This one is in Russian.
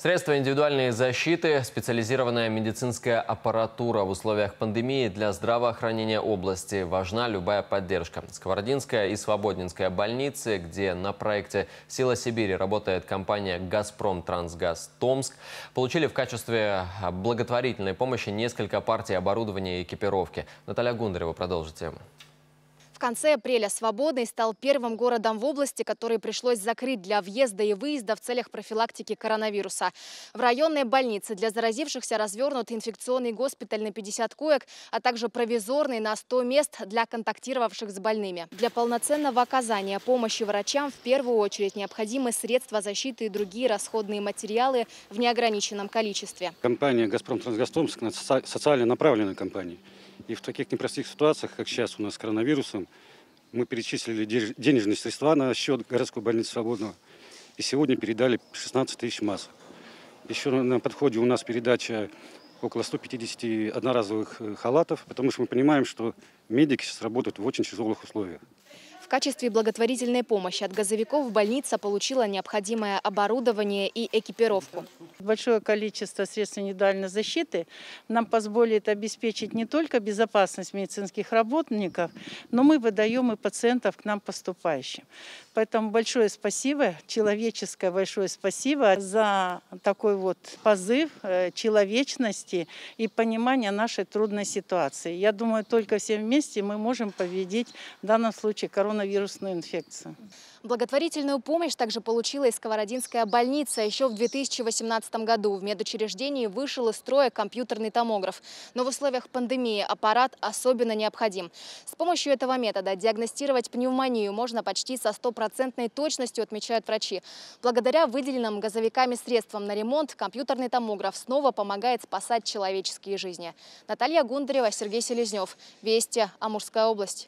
Средства индивидуальной защиты, специализированная медицинская аппаратура в условиях пандемии для здравоохранения области. Важна любая поддержка. Сковородинская и Свободнинская больницы, где на проекте «Сила Сибири» работает компания «Газпром Трансгаз Томск», получили в качестве благотворительной помощи несколько партий оборудования и экипировки. Наталья Гундарева продолжит тему. В конце апреля Свободный стал первым городом в области, который пришлось закрыть для въезда и выезда в целях профилактики коронавируса. В районной больнице для заразившихся развернут инфекционный госпиталь на 50 коек, а также провизорный на 100 мест для контактировавших с больными. Для полноценного оказания помощи врачам в первую очередь необходимы средства защиты и другие расходные материалы в неограниченном количестве. Компания «Газпром Трансгастромск» социально направленная компания. И в таких непростых ситуациях, как сейчас у нас с коронавирусом, мы перечислили денежные средства на счет городской больницы Свободного. И сегодня передали 16 тысяч масок. Еще на подходе у нас передача около 150 одноразовых э, халатов, потому что мы понимаем, что медики сейчас работают в очень тяжелых условиях. В качестве благотворительной помощи от газовиков больница получила необходимое оборудование и экипировку. Большое количество средств индивидуальной защиты нам позволит обеспечить не только безопасность медицинских работников, но мы выдаем и пациентов к нам поступающим. Поэтому большое спасибо, человеческое большое спасибо за такой вот позыв э, человечности и понимание нашей трудной ситуации. Я думаю, только все вместе мы можем победить в данном случае коронавирус коронавирусную инфекцию. Благотворительную помощь также получила и Сковородинская больница. Еще в 2018 году в медучреждении вышел из строя компьютерный томограф. Но в условиях пандемии аппарат особенно необходим. С помощью этого метода диагностировать пневмонию можно почти со стопроцентной точностью, отмечают врачи. Благодаря выделенным газовиками средствам на ремонт компьютерный томограф снова помогает спасать человеческие жизни. Наталья Гундарева, Сергей Селезнев. Вести, Амурская область.